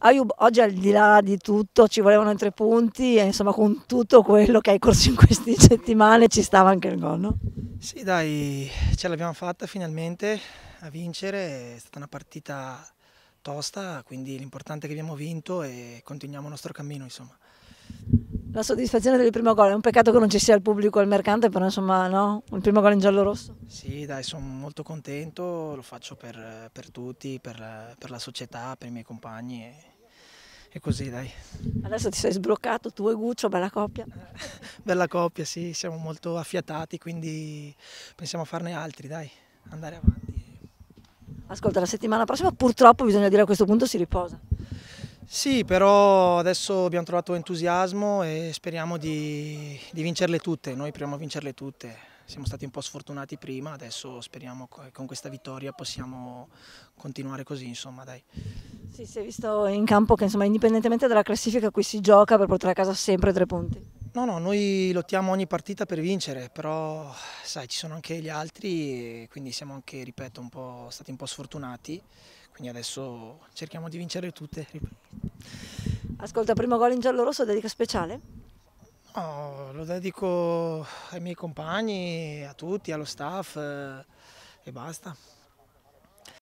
Ayub ah, oggi al di là di tutto ci volevano i tre punti e insomma con tutto quello che hai corso in queste settimane ci stava anche il gol, no? Sì dai, ce l'abbiamo fatta finalmente a vincere, è stata una partita tosta, quindi l'importante è che abbiamo vinto e continuiamo il nostro cammino insomma la soddisfazione del primo gol. È un peccato che non ci sia il pubblico al mercante, però insomma no, il primo gol in giallo-rosso. Sì, dai, sono molto contento, lo faccio per, per tutti, per, per, la società, per i miei compagni e, e, così dai. Adesso ti sei sbloccato tu e Guccio, bella coppia. bella coppia, sì, siamo molto affiatati, quindi pensiamo a farne altri, dai, andare avanti. Ascolta, la settimana prossima purtroppo bisogna dire a questo punto si riposa. Sì, però adesso abbiamo trovato entusiasmo e speriamo di, di vincerle tutte, noi proviamo a vincerle tutte siamo stati un po' sfortunati prima, adesso speriamo che con questa vittoria possiamo continuare così, insomma, dai. Sì, si è visto in campo che insomma, indipendentemente dalla classifica qui si gioca per portare a casa sempre tre punti. No, no, noi lottiamo ogni partita per vincere, però sai, ci sono anche gli altri, quindi siamo anche, ripeto, un po', stati un po' sfortunati, quindi adesso cerchiamo di vincere tutte. Ascolta, primo gol in giallo-rosso, dedica speciale? No, lo dedico ai miei compagni, a tutti, allo staff eh, e basta.